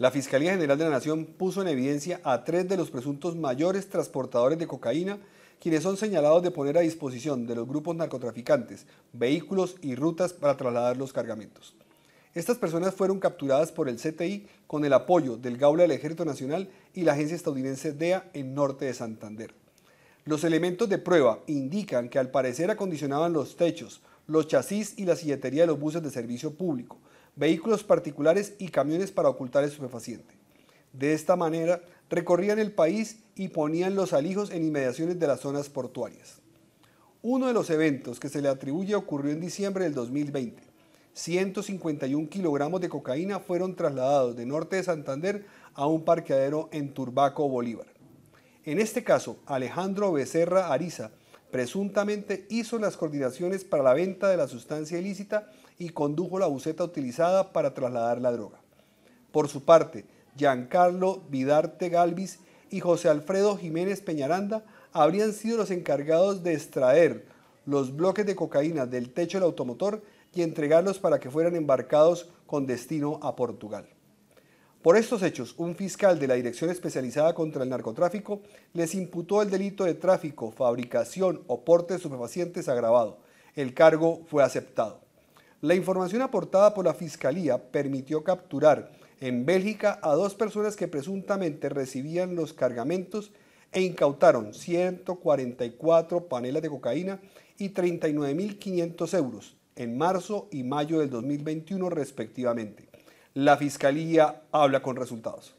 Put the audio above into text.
La Fiscalía General de la Nación puso en evidencia a tres de los presuntos mayores transportadores de cocaína, quienes son señalados de poner a disposición de los grupos narcotraficantes vehículos y rutas para trasladar los cargamentos. Estas personas fueron capturadas por el CTI con el apoyo del Gaula del Ejército Nacional y la agencia estadounidense DEA en norte de Santander. Los elementos de prueba indican que al parecer acondicionaban los techos, los chasis y la silletería de los buses de servicio público, vehículos particulares y camiones para ocultar el estupefaciente. De esta manera, recorrían el país y ponían los alijos en inmediaciones de las zonas portuarias. Uno de los eventos que se le atribuye ocurrió en diciembre del 2020. 151 kilogramos de cocaína fueron trasladados de norte de Santander a un parqueadero en Turbaco, Bolívar. En este caso, Alejandro Becerra Ariza, presuntamente hizo las coordinaciones para la venta de la sustancia ilícita y condujo la buceta utilizada para trasladar la droga. Por su parte, Giancarlo Vidarte Galvis y José Alfredo Jiménez Peñaranda habrían sido los encargados de extraer los bloques de cocaína del techo del automotor y entregarlos para que fueran embarcados con destino a Portugal. Por estos hechos, un fiscal de la Dirección Especializada contra el Narcotráfico les imputó el delito de tráfico, fabricación o porte de superfacientes agravado. El cargo fue aceptado. La información aportada por la Fiscalía permitió capturar en Bélgica a dos personas que presuntamente recibían los cargamentos e incautaron 144 panelas de cocaína y 39.500 euros en marzo y mayo del 2021 respectivamente la Fiscalía habla con resultados.